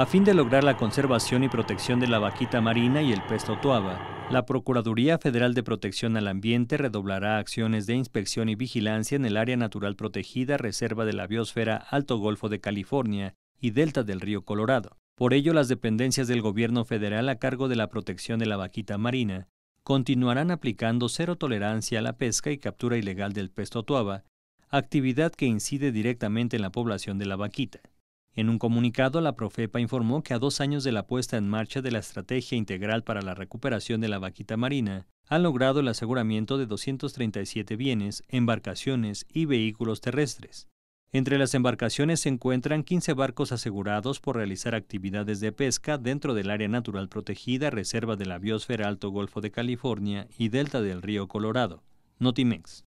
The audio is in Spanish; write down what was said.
A fin de lograr la conservación y protección de la vaquita marina y el pez totoaba, la Procuraduría Federal de Protección al Ambiente redoblará acciones de inspección y vigilancia en el área natural protegida Reserva de la Biosfera Alto Golfo de California y Delta del Río Colorado. Por ello, las dependencias del gobierno federal a cargo de la protección de la vaquita marina continuarán aplicando cero tolerancia a la pesca y captura ilegal del pez totoaba, actividad que incide directamente en la población de la vaquita. En un comunicado, la Profepa informó que a dos años de la puesta en marcha de la Estrategia Integral para la Recuperación de la Vaquita Marina, han logrado el aseguramiento de 237 bienes, embarcaciones y vehículos terrestres. Entre las embarcaciones se encuentran 15 barcos asegurados por realizar actividades de pesca dentro del área natural protegida, reserva de la biosfera Alto Golfo de California y delta del río Colorado. Notimex.